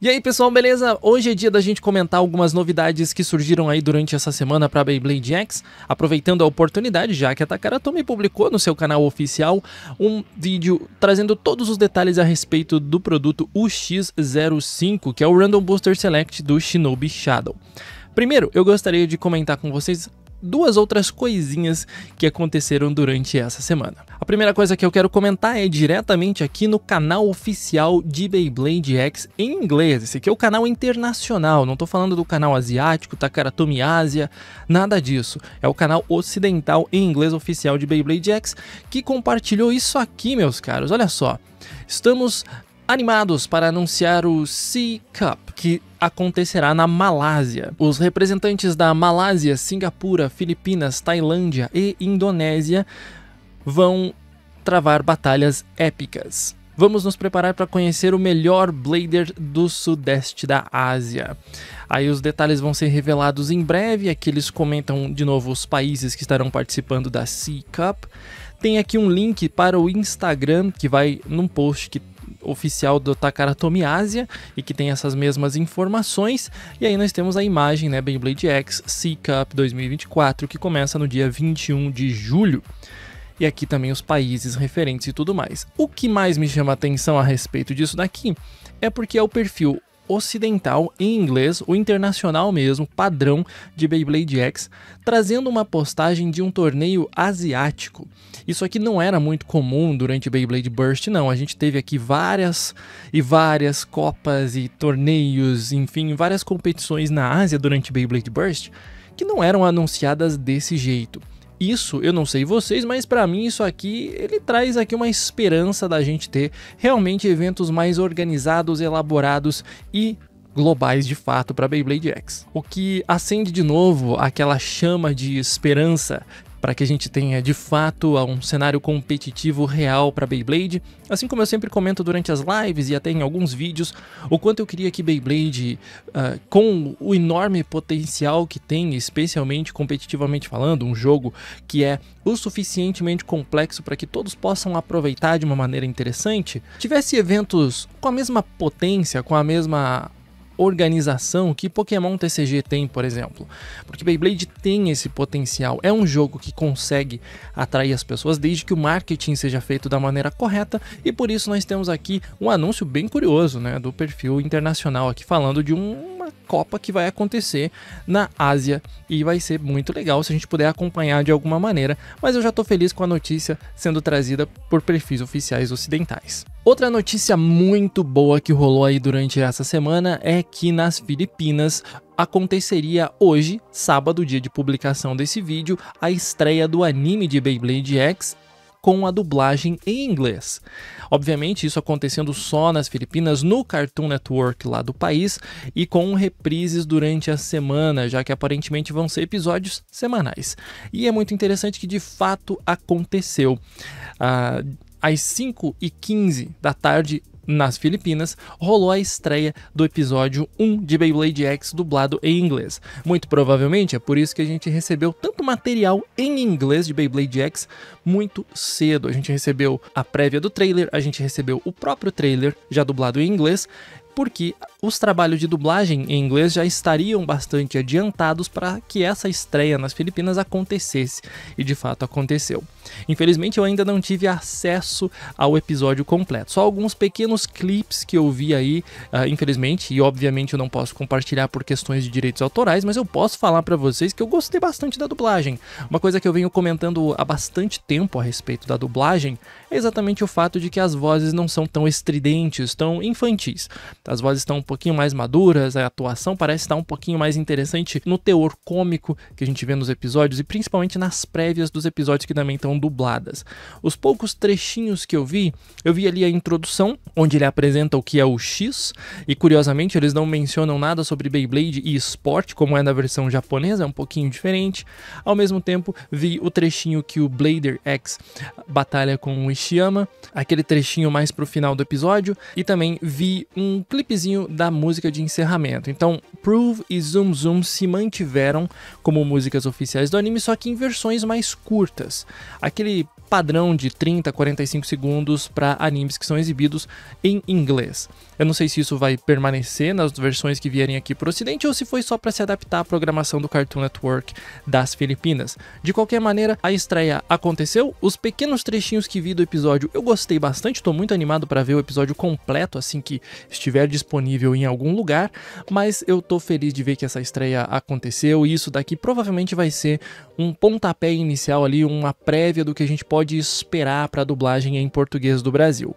E aí pessoal, beleza? Hoje é dia da gente comentar algumas novidades que surgiram aí durante essa semana para Beyblade X, aproveitando a oportunidade, já que a Takaratomi publicou no seu canal oficial um vídeo trazendo todos os detalhes a respeito do produto UX05, que é o Random Booster Select do Shinobi Shadow. Primeiro, eu gostaria de comentar com vocês duas outras coisinhas que aconteceram durante essa semana. A primeira coisa que eu quero comentar é diretamente aqui no canal oficial de Beyblade X em inglês. Esse aqui é o canal internacional, não tô falando do canal asiático, Takaratomi Ásia, nada disso. É o canal ocidental em inglês oficial de Beyblade X que compartilhou isso aqui, meus caros. Olha só. Estamos animados para anunciar o Sea Cup, que acontecerá na Malásia. Os representantes da Malásia, Singapura, Filipinas, Tailândia e Indonésia vão travar batalhas épicas. Vamos nos preparar para conhecer o melhor Blader do sudeste da Ásia. Aí os detalhes vão ser revelados em breve, aqui eles comentam de novo os países que estarão participando da Sea Cup. Tem aqui um link para o Instagram que vai num post que oficial do Takaratomi Asia e que tem essas mesmas informações. E aí nós temos a imagem, né, Beyblade X C Cup 2024, que começa no dia 21 de julho e aqui também os países referentes e tudo mais. O que mais me chama atenção a respeito disso daqui é porque é o perfil ocidental, em inglês, o internacional mesmo, padrão de Beyblade X, trazendo uma postagem de um torneio asiático. Isso aqui não era muito comum durante Beyblade Burst, não. A gente teve aqui várias e várias copas e torneios, enfim, várias competições na Ásia durante Beyblade Burst que não eram anunciadas desse jeito isso, eu não sei vocês, mas para mim isso aqui, ele traz aqui uma esperança da gente ter realmente eventos mais organizados, elaborados e globais de fato para Beyblade X. O que acende de novo aquela chama de esperança para que a gente tenha de fato um cenário competitivo real para Beyblade. Assim como eu sempre comento durante as lives e até em alguns vídeos, o quanto eu queria que Beyblade, uh, com o enorme potencial que tem, especialmente competitivamente falando, um jogo que é o suficientemente complexo para que todos possam aproveitar de uma maneira interessante, tivesse eventos com a mesma potência, com a mesma organização que Pokémon TCG tem, por exemplo. Porque Beyblade tem esse potencial, é um jogo que consegue atrair as pessoas desde que o marketing seja feito da maneira correta e por isso nós temos aqui um anúncio bem curioso, né, do perfil internacional aqui falando de um Copa que vai acontecer na Ásia e vai ser muito legal se a gente puder acompanhar de alguma maneira. Mas eu já estou feliz com a notícia sendo trazida por perfis oficiais ocidentais. Outra notícia muito boa que rolou aí durante essa semana é que nas Filipinas aconteceria hoje, sábado, dia de publicação desse vídeo, a estreia do anime de Beyblade X com a dublagem em inglês. Obviamente, isso acontecendo só nas Filipinas, no Cartoon Network lá do país e com reprises durante a semana, já que aparentemente vão ser episódios semanais. E é muito interessante que de fato aconteceu. Ah, às 5 e 15 da tarde nas Filipinas, rolou a estreia do episódio 1 de Beyblade X dublado em inglês. Muito provavelmente é por isso que a gente recebeu tanto material em inglês de Beyblade X muito cedo. A gente recebeu a prévia do trailer, a gente recebeu o próprio trailer já dublado em inglês, porque os trabalhos de dublagem em inglês já estariam bastante adiantados para que essa estreia nas Filipinas acontecesse, e de fato aconteceu. Infelizmente eu ainda não tive acesso ao episódio completo, só alguns pequenos clips que eu vi aí, uh, infelizmente, e obviamente eu não posso compartilhar por questões de direitos autorais, mas eu posso falar para vocês que eu gostei bastante da dublagem. Uma coisa que eu venho comentando há bastante tempo a respeito da dublagem é exatamente o fato de que as vozes não são tão estridentes, tão infantis. As vozes estão pouquinho mais maduras, a atuação parece estar um pouquinho mais interessante no teor cômico que a gente vê nos episódios e principalmente nas prévias dos episódios que também estão dubladas. Os poucos trechinhos que eu vi, eu vi ali a introdução, onde ele apresenta o que é o X, e curiosamente eles não mencionam nada sobre Beyblade e esporte, como é na versão japonesa, é um pouquinho diferente. Ao mesmo tempo, vi o trechinho que o Blader X batalha com o Ishiyama, aquele trechinho mais pro final do episódio, e também vi um clipezinho da música de encerramento. Então, Prove e Zoom Zoom se mantiveram como músicas oficiais do anime, só que em versões mais curtas. Aquele padrão de 30 a 45 segundos para animes que são exibidos em inglês. Eu não sei se isso vai permanecer nas versões que vierem aqui para o ocidente ou se foi só para se adaptar à programação do Cartoon Network das Filipinas. De qualquer maneira, a estreia aconteceu. Os pequenos trechinhos que vi do episódio eu gostei bastante, estou muito animado para ver o episódio completo assim que estiver disponível em algum lugar, mas eu estou feliz de ver que essa estreia aconteceu e isso daqui provavelmente vai ser um pontapé inicial ali, uma prévia do que a gente pode esperar para a dublagem em português do Brasil.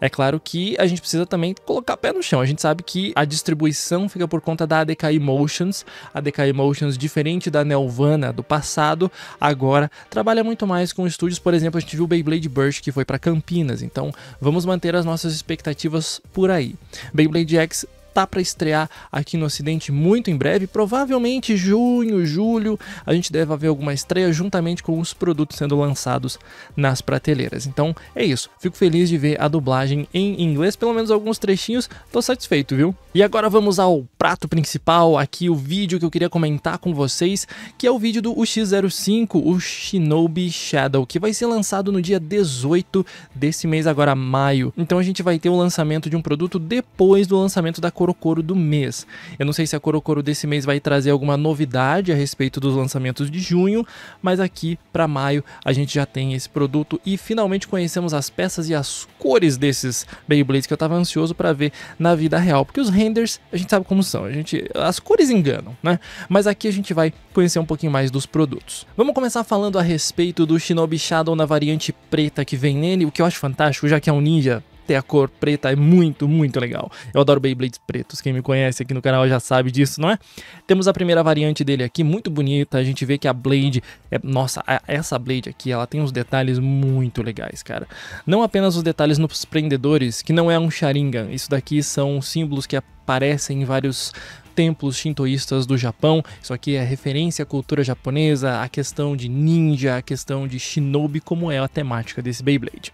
É claro que a gente precisa também colocar colocar pé no chão. A gente sabe que a distribuição fica por conta da ADK Emotions. A ADK Emotions, diferente da Nelvana do passado, agora trabalha muito mais com estúdios. Por exemplo, a gente viu Beyblade Burst que foi para Campinas. Então vamos manter as nossas expectativas por aí. Beyblade X tá para estrear aqui no Ocidente muito em breve, provavelmente junho, julho, a gente deve haver alguma estreia juntamente com os produtos sendo lançados nas prateleiras. Então é isso, fico feliz de ver a dublagem em inglês, pelo menos alguns trechinhos, tô satisfeito, viu? E agora vamos ao prato principal, aqui o vídeo que eu queria comentar com vocês, que é o vídeo do x 05 o Shinobi Shadow, que vai ser lançado no dia 18 desse mês agora, maio. Então a gente vai ter o lançamento de um produto depois do lançamento da Corocoro do mês. Eu não sei se a Corocoro desse mês vai trazer alguma novidade a respeito dos lançamentos de junho, mas aqui para maio a gente já tem esse produto e finalmente conhecemos as peças e as cores desses Beyblades que eu tava ansioso para ver na vida real, porque os renders a gente sabe como são, a gente as cores enganam, né? Mas aqui a gente vai conhecer um pouquinho mais dos produtos. Vamos começar falando a respeito do Shinobi Shadow na variante preta que vem nele, o que eu acho fantástico, já que é um ninja a cor preta é muito, muito legal. Eu adoro Beyblades pretos, quem me conhece aqui no canal já sabe disso, não é? Temos a primeira variante dele aqui, muito bonita, a gente vê que a Blade, é... nossa, essa Blade aqui, ela tem uns detalhes muito legais, cara. Não apenas os detalhes nos prendedores, que não é um Sharingan, isso daqui são símbolos que aparecem em vários templos shintoístas do Japão. Isso aqui é referência à cultura japonesa, a questão de ninja, a questão de shinobi, como é a temática desse Beyblade.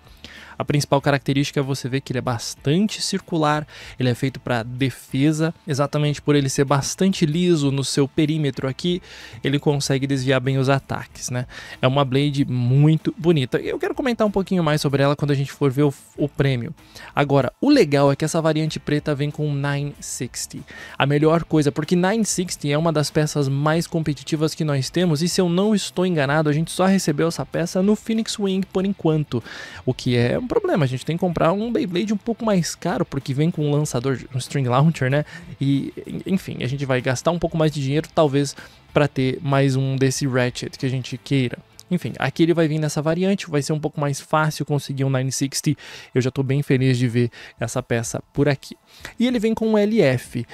A principal característica é você ver que ele é bastante circular, ele é feito para defesa, exatamente por ele ser bastante liso no seu perímetro aqui, ele consegue desviar bem os ataques, né? É uma blade muito bonita. Eu quero comentar um pouquinho mais sobre ela quando a gente for ver o, o prêmio. Agora, o legal é que essa variante preta vem com 960. A melhor coisa, porque 960 é uma das peças mais competitivas que nós temos e se eu não estou enganado, a gente só recebeu essa peça no Phoenix Wing por enquanto, o que é um problema. A gente tem que comprar um Beyblade um pouco mais caro, porque vem com um lançador, um string launcher, né? E, enfim, a gente vai gastar um pouco mais de dinheiro, talvez, para ter mais um desse Ratchet que a gente queira. Enfim, aqui ele vai vir nessa variante, vai ser um pouco mais fácil conseguir um 960. Eu já estou bem feliz de ver essa peça por aqui. E ele vem com um LF.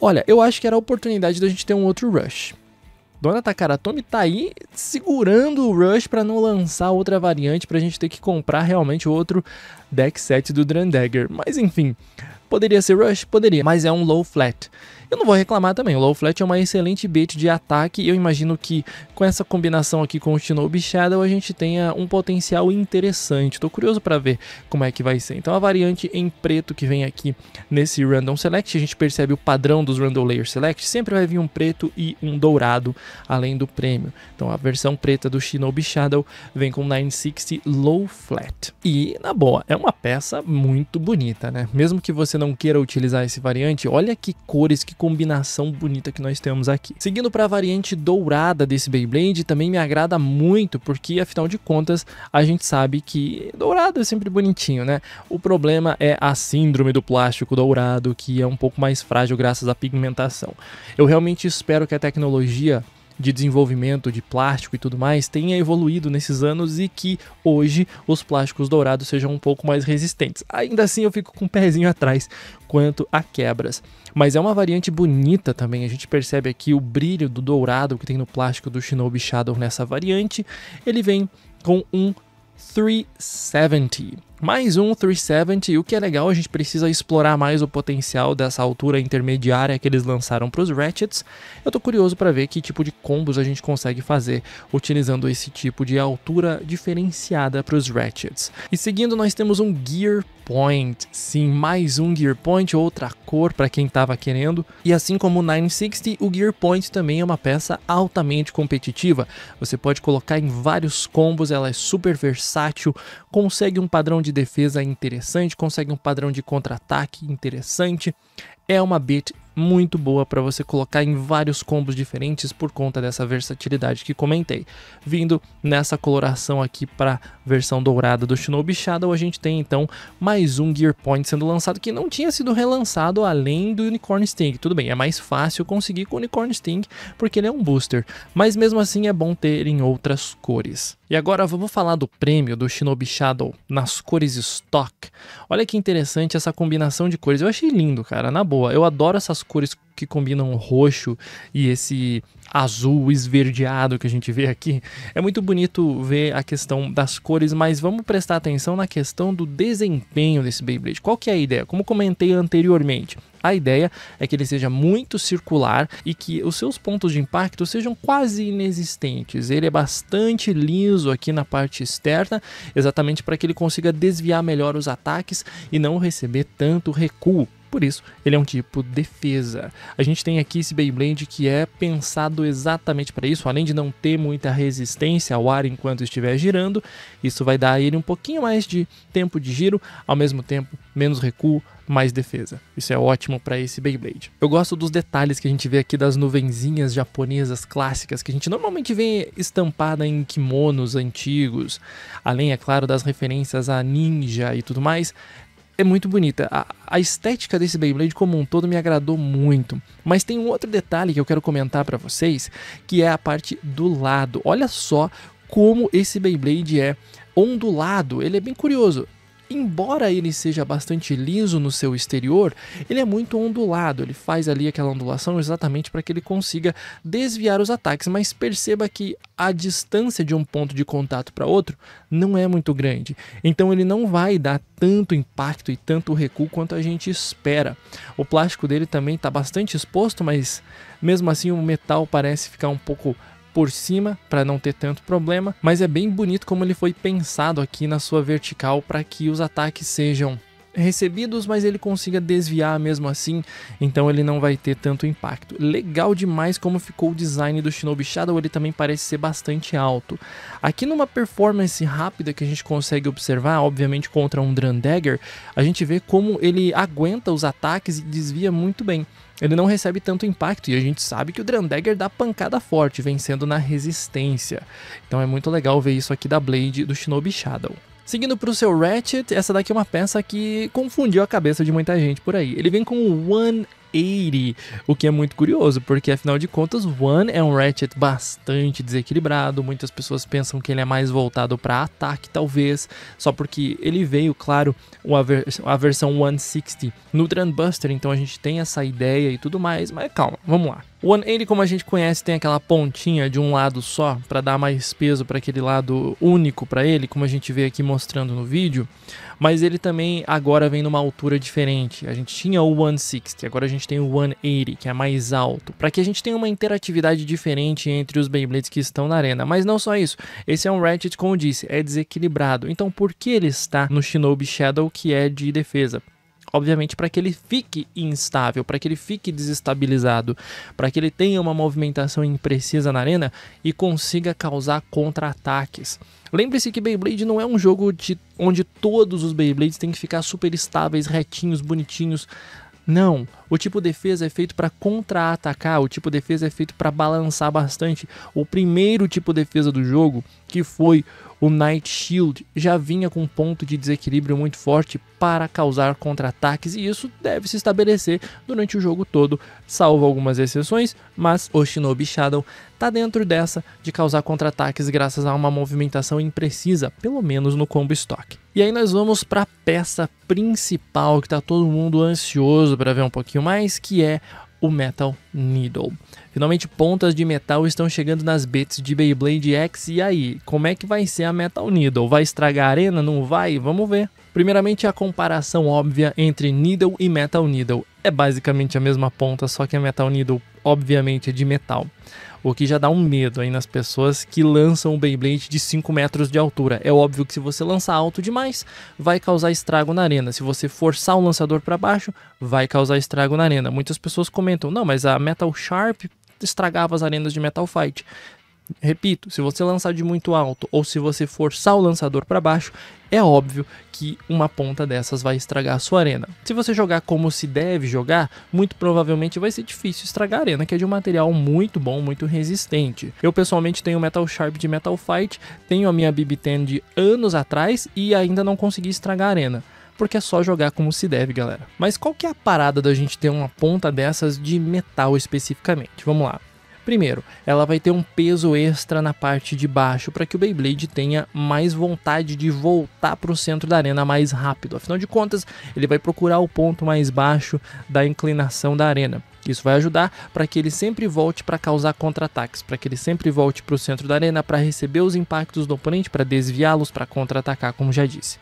Olha, eu acho que era a oportunidade da gente ter um outro Rush. Dona Takaratomi tá aí segurando o Rush para não lançar outra variante, pra gente ter que comprar realmente outro deck set do Drandagger. Mas enfim, poderia ser Rush? Poderia, mas é um low flat. Eu não vou reclamar também, o low flat é uma excelente bait de ataque e eu imagino que com essa combinação aqui com o Shinobi Shadow a gente tenha um potencial interessante. Tô curioso para ver como é que vai ser. Então a variante em preto que vem aqui nesse Random Select, a gente percebe o padrão dos Random Layer Select, sempre vai vir um preto e um dourado além do prêmio. Então a versão preta do Shinobi Shadow vem com 960 low flat. E na boa, é um uma peça muito bonita, né? Mesmo que você não queira utilizar esse variante, olha que cores, que combinação bonita que nós temos aqui. Seguindo para a variante dourada desse Beyblade, também me agrada muito, porque afinal de contas, a gente sabe que dourado é sempre bonitinho, né? O problema é a síndrome do plástico dourado, que é um pouco mais frágil graças à pigmentação. Eu realmente espero que a tecnologia de desenvolvimento de plástico e tudo mais tenha evoluído nesses anos e que hoje os plásticos dourados sejam um pouco mais resistentes. Ainda assim, eu fico com um pezinho atrás quanto a quebras. Mas é uma variante bonita também, a gente percebe aqui o brilho do dourado que tem no plástico do Shinobi Shadow nessa variante. Ele vem com um 370 mais um 370 e o que é legal, a gente precisa explorar mais o potencial dessa altura intermediária que eles lançaram para os Ratchets. Eu tô curioso para ver que tipo de combos a gente consegue fazer utilizando esse tipo de altura diferenciada para os Ratchets. E seguindo nós temos um Gear Point, sim, mais um Gear Point, outra cor para quem estava querendo. E assim como o 960, o Gear Point também é uma peça altamente competitiva. Você pode colocar em vários combos, ela é super versátil, consegue um padrão de defesa interessante, consegue um padrão de contra-ataque interessante. É uma Bit muito boa para você colocar em vários combos diferentes por conta dessa versatilidade que comentei. Vindo nessa coloração aqui para versão dourada do Shinobi Shadow, a gente tem então mais um Gear Point sendo lançado que não tinha sido relançado além do Unicorn Sting. Tudo bem, é mais fácil conseguir com o Unicorn Sting porque ele é um booster, mas mesmo assim é bom ter em outras cores. E agora vamos falar do prêmio do Shinobi Shadow nas cores stock. Olha que interessante essa combinação de cores. Eu achei lindo, cara, na boa. Eu adoro essas cores que combinam roxo e esse azul esverdeado que a gente vê aqui. É muito bonito ver a questão das cores, mas vamos prestar atenção na questão do desempenho desse Beyblade. Qual que é a ideia? Como comentei anteriormente, a ideia é que ele seja muito circular e que os seus pontos de impacto sejam quase inexistentes. Ele é bastante liso aqui na parte externa, exatamente para que ele consiga desviar melhor os ataques e não receber tanto recuo. Por isso, ele é um tipo defesa. A gente tem aqui esse Beyblade que é pensado exatamente para isso, além de não ter muita resistência ao ar enquanto estiver girando, isso vai dar a ele um pouquinho mais de tempo de giro, ao mesmo tempo menos recuo, mais defesa. Isso é ótimo para esse Beyblade. Eu gosto dos detalhes que a gente vê aqui das nuvenzinhas japonesas clássicas que a gente normalmente vê estampada em kimonos antigos, além é claro das referências a ninja e tudo mais é muito bonita. A, a, estética desse Beyblade como um todo me agradou muito. Mas tem um outro detalhe que eu quero comentar para vocês, que é a parte do lado. Olha só como esse Beyblade é ondulado. Ele é bem curioso embora ele seja bastante liso no seu exterior, ele é muito ondulado, ele faz ali aquela ondulação exatamente para que ele consiga desviar os ataques, mas perceba que a distância de um ponto de contato para outro não é muito grande. Então ele não vai dar tanto impacto e tanto recuo quanto a gente espera. O plástico dele também está bastante exposto, mas mesmo assim o metal parece ficar um pouco por cima para não ter tanto problema, mas é bem bonito como ele foi pensado aqui na sua vertical para que os ataques sejam recebidos, mas ele consiga desviar mesmo assim, então ele não vai ter tanto impacto. Legal demais como ficou o design do Shinobi Shadow, ele também parece ser bastante alto. Aqui numa performance rápida que a gente consegue observar, obviamente contra um Drandagger, a gente vê como ele aguenta os ataques e desvia muito bem ele não recebe tanto impacto e a gente sabe que o Drandagger dá pancada forte, vencendo na resistência. Então é muito legal ver isso aqui da Blade do Shinobi Shadow. Seguindo para o seu Ratchet, essa daqui é uma peça que confundiu a cabeça de muita gente por aí. Ele vem com o One o que é muito curioso, porque afinal de contas, One é um Ratchet bastante desequilibrado. Muitas pessoas pensam que ele é mais voltado para ataque, talvez, só porque ele veio, claro, a, versão 160 no Buster, então a gente tem essa ideia e tudo mais, mas calma, vamos lá. O 180, como a gente conhece, tem aquela pontinha de um lado só para dar mais peso para aquele lado único para ele, como a gente vê aqui mostrando no vídeo, mas ele também agora vem numa altura diferente. A gente tinha o 160, agora a gente tem o 180, que é mais alto, para que a gente tenha uma interatividade diferente entre os Beyblades que estão na arena. Mas não só isso, esse é um Ratchet, como eu disse, é desequilibrado. Então por que ele está no Shinobi Shadow, que é de defesa? obviamente, para que ele fique instável, para que ele fique desestabilizado, para que ele tenha uma movimentação imprecisa na arena e consiga causar contra-ataques. Lembre-se que Beyblade não é um jogo de, onde todos os Beyblades têm que ficar super estáveis, retinhos, bonitinhos. Não, o tipo de defesa é feito para contra-atacar, o tipo de defesa é feito para balançar bastante. O primeiro tipo de defesa do jogo, que foi o Night Shield já vinha com um ponto de desequilíbrio muito forte para causar contra-ataques e isso deve se estabelecer durante o jogo todo, salvo algumas exceções, mas o Shinobi Shadow tá dentro dessa de causar contra-ataques graças a uma movimentação imprecisa, pelo menos no combo stock. E aí nós vamos para a peça principal que tá todo mundo ansioso para ver um pouquinho mais, que é o Metal Needle. Finalmente, pontas de metal estão chegando nas bits de Beyblade X. E aí, como é que vai ser a Metal Needle? Vai estragar a arena? Não vai? Vamos ver. Primeiramente, a comparação óbvia entre Needle e Metal Needle. É basicamente a mesma ponta, só que a Metal Needle, obviamente, é de metal. O que já dá um medo aí nas pessoas que lançam o Beyblade de 5 metros de altura. É óbvio que se você lançar alto demais, vai causar estrago na arena. Se você forçar o lançador para baixo, vai causar estrago na arena. Muitas pessoas comentam: não, mas a Metal Sharp estragava as arenas de Metal Fight. Repito, se você lançar de muito alto ou se você forçar o lançador para baixo, é óbvio que uma ponta dessas vai estragar a sua arena. Se você jogar como se deve jogar, muito provavelmente vai ser difícil estragar a arena, que é de um material muito bom, muito resistente. Eu pessoalmente tenho Metal Sharp de Metal Fight, tenho a minha BB-10 de anos atrás e ainda não consegui estragar a arena porque é só jogar como se deve, galera. Mas qual que é a parada da gente ter uma ponta dessas de metal especificamente? Vamos lá. Primeiro, ela vai ter um peso extra na parte de baixo para que o Beyblade tenha mais vontade de voltar para o centro da arena mais rápido. Afinal de contas, ele vai procurar o ponto mais baixo da inclinação da arena. Isso vai ajudar para que ele sempre volte para causar contra-ataques, para que ele sempre volte para o centro da arena para receber os impactos do oponente, para desviá-los, para contra-atacar, como já disse.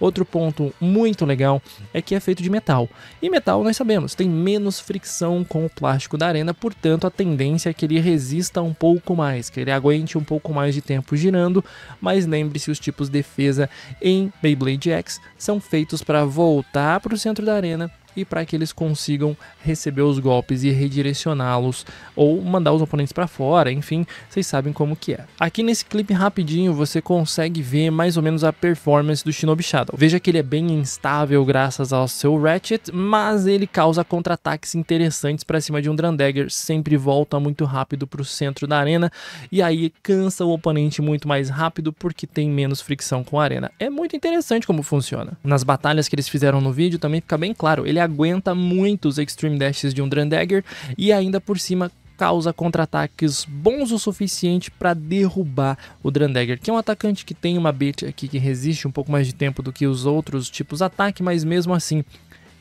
Outro ponto muito legal é que é feito de metal. E metal, nós sabemos, tem menos fricção com o plástico da arena, portanto a tendência é que ele resista um pouco mais, que ele aguente um pouco mais de tempo girando, mas lembre-se os tipos de defesa em Beyblade X são feitos para voltar para o centro da arena e para que eles consigam receber os golpes e redirecioná-los ou mandar os oponentes para fora, enfim, vocês sabem como que é. Aqui nesse clipe rapidinho você consegue ver mais ou menos a performance do Shinobi Shadow. Veja que ele é bem instável graças ao seu Ratchet, mas ele causa contra-ataques interessantes para cima de um Drandagger, sempre volta muito rápido para o centro da arena e aí cansa o oponente muito mais rápido porque tem menos fricção com a arena. É muito interessante como funciona. Nas batalhas que eles fizeram no vídeo também fica bem claro, ele é aguenta muitos Extreme Dashes de um Drandagger e ainda por cima causa contra-ataques bons o suficiente para derrubar o Drandagger, que é um atacante que tem uma bait aqui que resiste um pouco mais de tempo do que os outros tipos de ataque, mas mesmo assim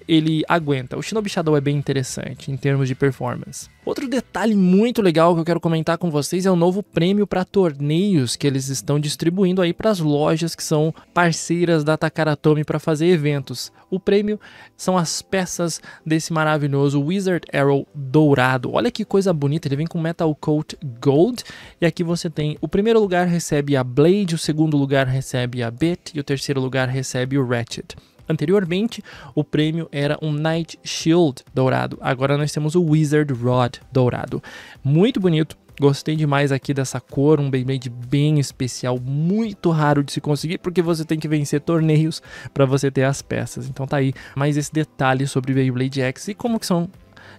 ele aguenta. O Shinobi Shadow é bem interessante em termos de performance. Outro detalhe muito legal que eu quero comentar com vocês é o novo prêmio para torneios que eles estão distribuindo aí para as lojas que são parceiras da Takaratomi para fazer eventos. O prêmio são as peças desse maravilhoso Wizard Arrow dourado. Olha que coisa bonita, ele vem com Metal Coat Gold e aqui você tem o primeiro lugar recebe a Blade, o segundo lugar recebe a Bit e o terceiro lugar recebe o Ratchet. Anteriormente, o prêmio era um Night Shield dourado. Agora nós temos o Wizard Rod dourado. Muito bonito. Gostei demais aqui dessa cor, um Beyblade bem especial, muito raro de se conseguir, porque você tem que vencer torneios para você ter as peças. Então tá aí mais esse detalhe sobre Beyblade X e como que são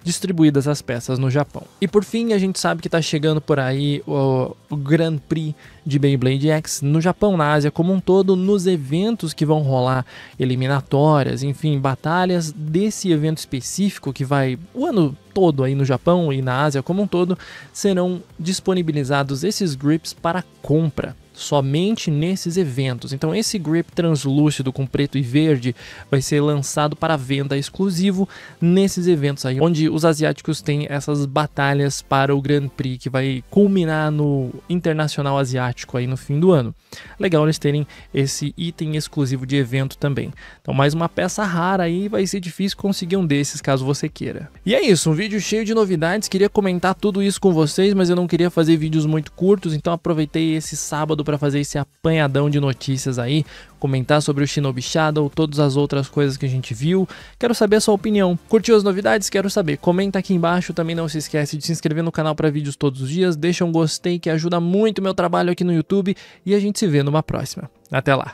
distribuídas as peças no Japão. E por fim, a gente sabe que está chegando por aí o, o Grand Prix de Beyblade X no Japão, na Ásia como um todo, nos eventos que vão rolar, eliminatórias, enfim, batalhas desse evento específico que vai o ano todo aí no Japão e na Ásia como um todo, serão disponibilizados esses grips para compra somente nesses eventos. Então esse grip translúcido com preto e verde vai ser lançado para venda exclusivo nesses eventos aí, onde os asiáticos têm essas batalhas para o Grand Prix que vai culminar no Internacional Asiático aí no fim do ano. Legal eles terem esse item exclusivo de evento também. Então mais uma peça rara aí, vai ser difícil conseguir um desses caso você queira. E é isso, um vídeo cheio de novidades, queria comentar tudo isso com vocês, mas eu não queria fazer vídeos muito curtos, então aproveitei esse sábado todo para fazer esse apanhadão de notícias aí, comentar sobre o Shinobi Shadow, todas as outras coisas que a gente viu. Quero saber a sua opinião. Curtiu as novidades? Quero saber. Comenta aqui embaixo, também não se esquece de se inscrever no canal para vídeos todos os dias, deixa um gostei que ajuda muito meu trabalho aqui no YouTube e a gente se vê numa próxima. Até lá.